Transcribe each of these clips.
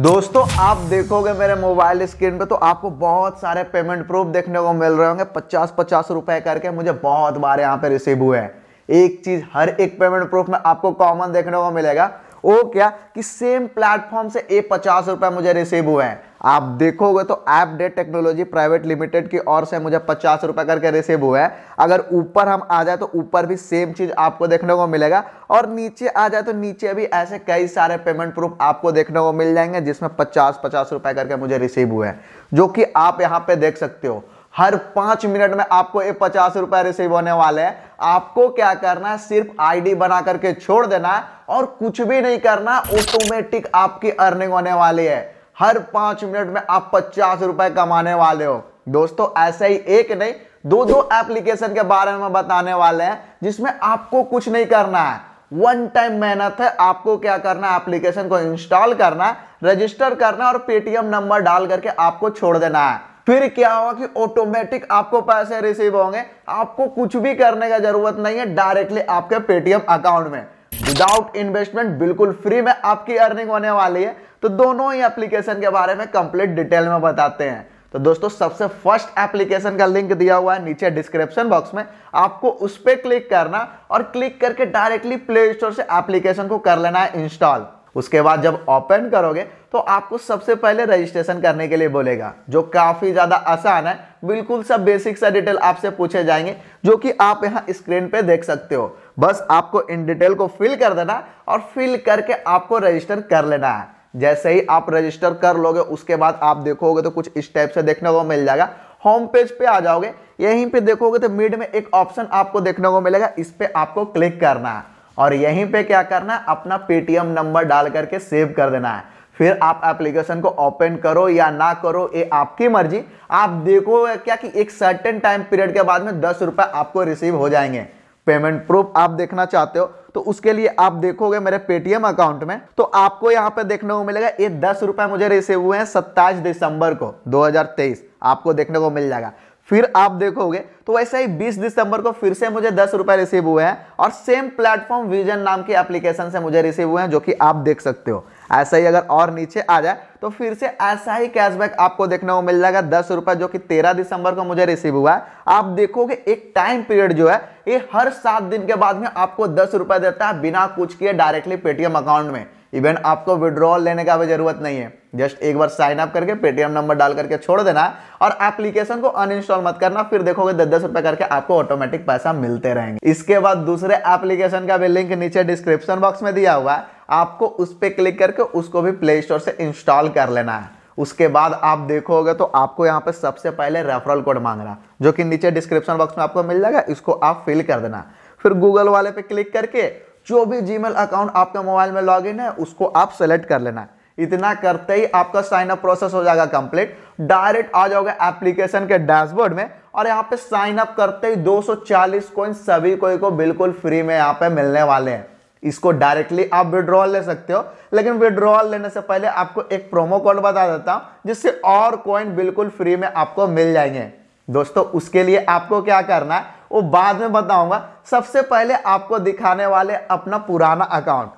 दोस्तों आप देखोगे मेरे मोबाइल स्क्रीन पे तो आपको बहुत सारे पेमेंट प्रूफ देखने को मिल रहे होंगे पचास पचास रुपए करके मुझे बहुत बार यहाँ पे रिसीव हुए हैं एक चीज हर एक पेमेंट प्रूफ में आपको कॉमन देखने को मिलेगा वो क्या कि सेम प्लेटफॉर्म से ए पचास रुपए मुझे रिसीव हुए हैं आप देखोगे तो app date technology private limited की ओर से मुझे पचास रुपए करके रिसीव हुआ है अगर ऊपर हम आ जाए तो ऊपर भी सेम चीज़ आपको देखने को मिलेगा और नीचे आ जाए तो नीचे भी ऐसे कई सारे पेमेंट प्रूफ आपको देखने को मिल जाएंगे जिसमें पचास पचास रुपए करके मुझे रिसीव हुए हैं जो कि आप यहाँ पे देख सकते हो हर पांच मिनट में आपको ये पचास रुपए रिसीव होने वाले हैं आपको क्या करना है सिर्फ आईडी बना करके छोड़ देना है और कुछ भी नहीं करना ऑटोमेटिक आपकी अर्निंग होने वाली है हर पांच मिनट में आप पचास रुपए कमाने वाले हो दोस्तों ऐसे ही एक नहीं दो दो एप्लीकेशन के बारे में बताने वाले हैं जिसमें आपको कुछ नहीं करना है वन टाइम मेहनत है आपको क्या करना है एप्लीकेशन को इंस्टॉल करना है रजिस्टर करना और पेटीएम नंबर डाल करके आपको छोड़ देना है फिर क्या होगा कि ऑटोमेटिक आपको पैसे रिसीव होंगे आपको कुछ भी करने का जरूरत नहीं है डायरेक्टली आपके पेटीएम अकाउंट में विदाउट इन्वेस्टमेंट बिल्कुल फ्री में आपकी अर्निंग होने वाली है तो दोनों ही एप्लीकेशन के बारे में कंप्लीट डिटेल में बताते हैं तो दोस्तों सबसे फर्स्ट एप्लीकेशन का लिंक दिया हुआ है नीचे डिस्क्रिप्शन बॉक्स में आपको उस पर क्लिक करना और क्लिक करके डायरेक्टली प्ले स्टोर से एप्लीकेशन को कर लेना है इंस्टॉल उसके बाद जब ओपन करोगे तो आपको सबसे पहले रजिस्ट्रेशन करने के लिए बोलेगा जो काफ़ी ज़्यादा आसान है बिल्कुल सब बेसिक सा डिटेल आपसे पूछे जाएंगे जो कि आप यहाँ स्क्रीन पे देख सकते हो बस आपको इन डिटेल को फिल कर देना और फिल करके आपको रजिस्टर कर लेना है जैसे ही आप रजिस्टर कर लोगे उसके बाद आप देखोगे तो कुछ इस टाइप से देखने को मिल जाएगा होम पेज पे आ जाओगे यहीं पे देखोगे तो मिड में एक ऑप्शन आपको देखने को मिलेगा इस पर आपको क्लिक करना है और यहीं पे क्या करना है अपना पेटीएम नंबर डाल करके सेव कर देना है फिर आप एप्लीकेशन को ओपन करो या ना करो ये आपकी मर्जी आप देखो क्या कि एक सर्टेन टाइम पीरियड के बाद में दस आपको रिसीव हो जाएंगे पेमेंट प्रूफ आप देखना चाहते हो तो उसके लिए आप देखोगे मेरे पेटीएम अकाउंट में तो आपको यहाँ पे देखने को मिलेगा ये दस रुपए मुझे रिसीव हुए हैं सत्ताईस दिसंबर को 2023 आपको देखने को मिल जाएगा फिर आप देखोगे तो वैसे ही 20 दिसंबर को फिर से मुझे दस रुपए रिसीव हुए हैं और सेम प्लेटफॉर्म विजन नाम की एप्लीकेशन से मुझे रिसीव हुए हैं जो कि आप देख सकते हो ऐसा ही अगर और नीचे आ जाए तो फिर से ऐसा ही कैशबैक आपको देखने को मिल जाएगा दस रुपए जो कि तेरह दिसंबर को मुझे रिसीव हुआ है आप देखोगे एक टाइम पीरियड जो है ये हर सात दिन के बाद में आपको दस रुपए देता है बिना कुछ किए डायरेक्टली पेटीएम अकाउंट में इवन आपको विड्रॉल लेने का भी जरूरत नहीं है जस्ट एक बार साइन अप करके पेटीएम नंबर डाल करके छोड़ देना और एप्लीकेशन को अनइंस्टॉल मत करना फिर देखोगे दस दस रुपए करके आपको ऑटोमेटिक पैसा मिलते रहेंगे इसके बाद दूसरे एप्लीकेशन का भी लिंक नीचे डिस्क्रिप्शन बॉक्स में दिया हुआ है आपको उस पर क्लिक करके उसको भी प्ले स्टोर से इंस्टॉल कर लेना है उसके बाद आप देखोगे तो आपको यहाँ पर सबसे पहले रेफरल कोड मांग रहा जो कि नीचे डिस्क्रिप्शन बॉक्स में आपको मिल जाएगा इसको आप फिल कर देना फिर गूगल वाले पे क्लिक करके जो भी जीमेल अकाउंट आपके मोबाइल में लॉगिन है उसको आप सेलेक्ट कर लेना है इतना करते ही आपका साइन अप प्रोसेस हो जाएगा कंप्लीट डायरेक्ट आ जाओगे एप्लीकेशन के डैशबोर्ड में और यहाँ पे साइन अप करते ही 240 सौ कॉइन सभी कोई को बिल्कुल फ्री में यहाँ पे मिलने वाले हैं इसको डायरेक्टली आप विड्रॉल ले सकते हो लेकिन विड्रॉल लेने से पहले आपको एक प्रोमो कोड बता देता हूं जिससे और कॉइन बिल्कुल फ्री में आपको मिल जाएंगे दोस्तों उसके लिए आपको क्या करना है वो बाद में बताऊंगा सबसे पहले आपको दिखाने वाले अपना पुराना अकाउंट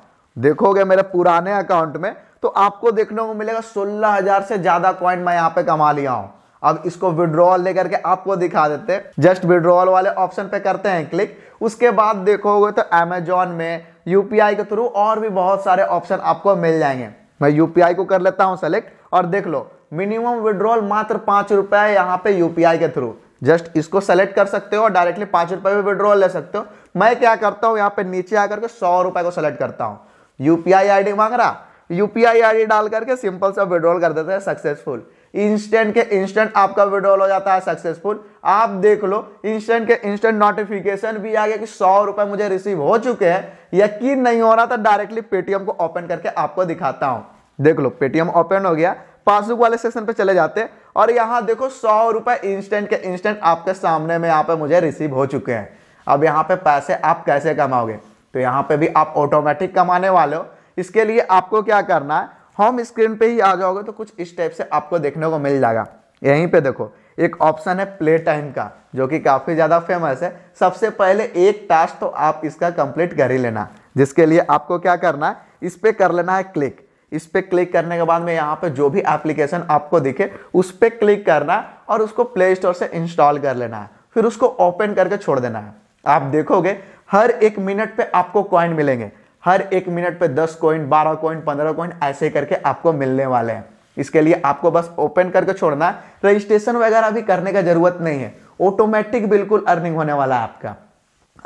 देखोगे मेरे पुराने अकाउंट में तो आपको देखने को मिलेगा सोलह हजार से ज्यादा कॉइन मैं यहाँ पे कमा लिया हूं अब इसको विड्रॉल लेकर के आपको दिखा देते हैं जस्ट विड्रॉल वाले ऑप्शन पे करते हैं क्लिक उसके बाद देखोगे तो अमेजोन में यूपीआई के थ्रू और भी बहुत सारे ऑप्शन आपको मिल जाएंगे मैं यूपीआई को कर लेता हूँ सेलेक्ट और देख लो मिनिमम विड्रॉल मात्र पाँच रुपये यहाँ पे यूपीआई के थ्रू जस्ट इसको सेलेक्ट कर सकते हो और डायरेक्टली पाँच रुपये में विड्रॉल ले सकते हो मैं क्या करता हूँ यहाँ पे नीचे आकर के सौ रुपये को सेलेक्ट करता हूँ यूपीआई आईडी मांग रहा यूपीआई आई डाल करके सिंपल सा विड्रॉल कर देते हैं सक्सेसफुल इंस्टेंट के इंस्टेंट आपका विड्रॉल हो जाता है सक्सेसफुल आप देख लो इंस्टेंट के इंस्टेंट नोटिफिकेशन भी आ गया कि सौ रुपए मुझे रिसीव हो चुके हैं यकीन नहीं हो रहा था डायरेक्टली पेटीएम को ओपन करके आपको दिखाता हूँ देख लो पेटीएम ओपन हो गया पासबुक वाले सेक्शन पे चले जाते हैं और यहाँ देखो सौ रुपए इंस्टेंट के इंस्टेंट आपके सामने में यहाँ पे मुझे रिसीव हो चुके हैं अब यहाँ पे पैसे आप कैसे कमाओगे तो यहाँ पे भी आप ऑटोमेटिक कमाने वाले हो इसके लिए आपको क्या करना है होम स्क्रीन पे ही आ जाओगे तो कुछ इस टाइप से आपको देखने को मिल जाएगा यहीं पे देखो एक ऑप्शन है प्ले टाइम का जो कि काफ़ी ज़्यादा फेमस है सबसे पहले एक टास्क तो आप इसका कंप्लीट कर ही लेना जिसके लिए आपको क्या करना है इस पर कर लेना है क्लिक इस पर क्लिक करने के बाद में यहाँ पे जो भी एप्लीकेशन आपको दिखे उस पर क्लिक करना और उसको प्ले स्टोर से इंस्टॉल कर लेना है फिर उसको ओपन करके छोड़ देना है आप देखोगे हर एक मिनट पर आपको कॉइन मिलेंगे हर एक मिनट पे दस कॉइन बारह कॉइन पंद्रह कॉइन ऐसे करके आपको मिलने वाले हैं इसके लिए आपको बस ओपन करके छोड़ना है रजिस्ट्रेशन वगैरह भी करने का जरूरत नहीं है ऑटोमेटिक बिल्कुल अर्निंग होने वाला है आपका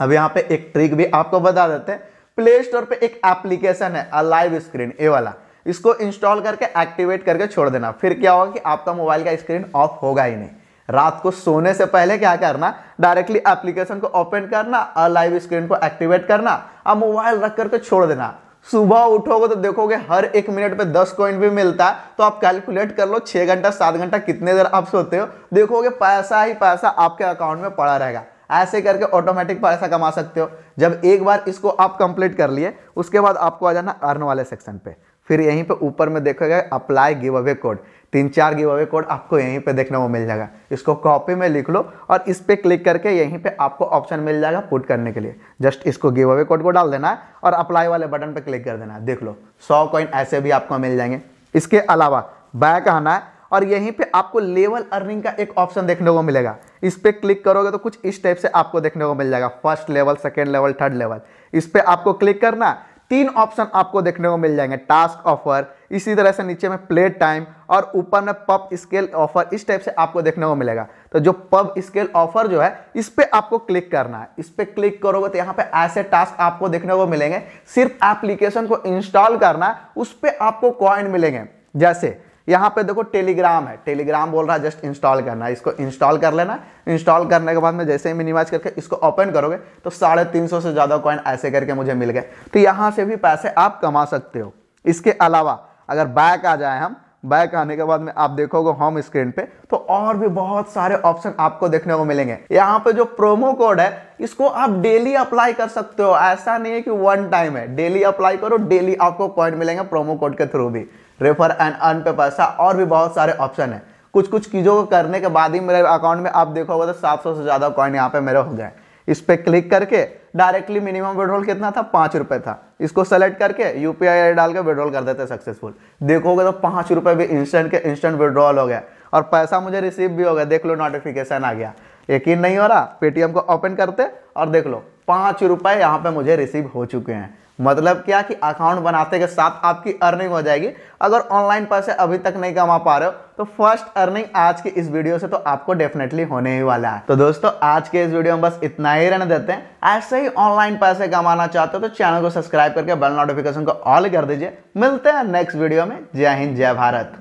अब यहाँ पे एक ट्रिक भी आपको बता देते हैं प्ले स्टोर पे एक एप्लीकेशन है अलाइव स्क्रीन ए वाला इसको इंस्टॉल करके एक्टिवेट करके छोड़ देना फिर क्या होगा कि आपका मोबाइल का स्क्रीन ऑफ होगा ही नहीं रात को सोने से पहले क्या करना डायरेक्टली एप्लीकेशन को ओपन करना और लाइव स्क्रीन को एक्टिवेट करना और मोबाइल रख करके छोड़ देना सुबह उठोगे तो देखोगे हर एक मिनट पे दस कॉइन भी मिलता है तो आप कैलकुलेट कर लो छः घंटा सात घंटा कितने देर आप सोते हो देखोगे पैसा ही पैसा आपके अकाउंट में पड़ा रहेगा ऐसे करके ऑटोमेटिक पैसा कमा सकते हो जब एक बार इसको आप कंप्लीट कर लिए उसके बाद आपको आ जाना अर्न वाले सेक्शन पे फिर यहीं पे ऊपर में देखोगे अप्लाई गिव अवे कोड तीन चार गिव अवे कोड आपको यहीं पे देखने को मिल जाएगा इसको कॉपी में लिख लो और इस पर क्लिक करके यहीं पे आपको ऑप्शन मिल जाएगा पुट करने के लिए जस्ट इसको गिव अवे कोड को डाल देना है और अप्लाई वाले बटन पर क्लिक कर देना है देख लो सौ कॉइन ऐसे भी आपको मिल जाएंगे इसके अलावा बैक आना है और यहीं पे आपको लेवल अर्निंग का एक ऑप्शन देखने को मिलेगा इस पर क्लिक करोगे तो कुछ इस टाइप से आपको देखने को मिल जाएगा first level second level third level इस पर आपको क्लिक करना तीन ऑप्शन आपको देखने को मिल जाएंगे टास्क ऑफर इसी तरह से नीचे में प्ले टाइम और ऊपर में पब स्केल ऑफर इस टाइप से आपको देखने को मिलेगा तो जो पब स्केल ऑफर जो है इस पर आपको क्लिक करना है इस पर क्लिक करोगे तो यहाँ पे ऐसे टास्क आपको देखने को मिलेंगे सिर्फ एप्लीकेशन को इंस्टॉल करना है उस पर आपको कॉइन मिलेंगे जैसे यहाँ पे देखो टेलीग्राम है टेलीग्राम बोल रहा है जस्ट इंस्टॉल करना है इसको इंस्टॉल कर लेना इंस्टॉल करने के बाद में जैसे ही मिनिमाइज करके इसको ओपन करोगे तो साढ़े तीन सौ से ज़्यादा कॉइन ऐसे करके मुझे मिल गए तो यहाँ से भी पैसे आप कमा सकते हो इसके अलावा अगर बैक आ जाए हम बैक आने के बाद में आप देखोगे होम स्क्रीन पे तो और भी बहुत सारे ऑप्शन आपको देखने को मिलेंगे यहाँ पे जो प्रोमो कोड है इसको आप डेली अप्लाई कर सकते हो ऐसा नहीं है कि वन टाइम है डेली अप्लाई करो डेली आपको पॉइंट मिलेंगे प्रोमो कोड के थ्रू भी रेफर एंड अर्न पे पैसा और भी बहुत सारे ऑप्शन है कुछ कुछ चीज़ों को करने के बाद ही मेरे अकाउंट में आप देखोगे तो सात सौ से ज़्यादा कॉइन यहाँ पे मेरे हो गए इस पर क्लिक करके डायरेक्टली मिनिमम विड्रॉल कितना था पाँच रुपये था इसको सेलेक्ट करके यू पी आई डाल के विड्रॉल कर देते सक्सेसफुल देखोगे तो पाँच रुपये भी इंस्टेंट के इंस्टेंट विड्रॉल हो गया और पैसा मुझे रिसीव भी हो गया देख लो नोटिफिकेशन आ गया यकीन नहीं हो रहा पेटीएम को ओपन करते और देख लो पाँच रुपये यहाँ पर मुझे रिसीव हो चुके हैं मतलब क्या कि अकाउंट बनाते के साथ आपकी अर्निंग हो जाएगी अगर ऑनलाइन पैसे अभी तक नहीं कमा पा रहे हो तो फर्स्ट अर्निंग आज की इस वीडियो से तो आपको डेफिनेटली होने ही वाला है तो दोस्तों आज के इस वीडियो में बस इतना ही रहने देते हैं ऐसे ही ऑनलाइन पैसे कमाना चाहते हो तो चैनल को सब्सक्राइब करके बेल नोटिफिकेशन को ऑल कर दीजिए मिलते हैं नेक्स्ट वीडियो में जय हिंद जय भारत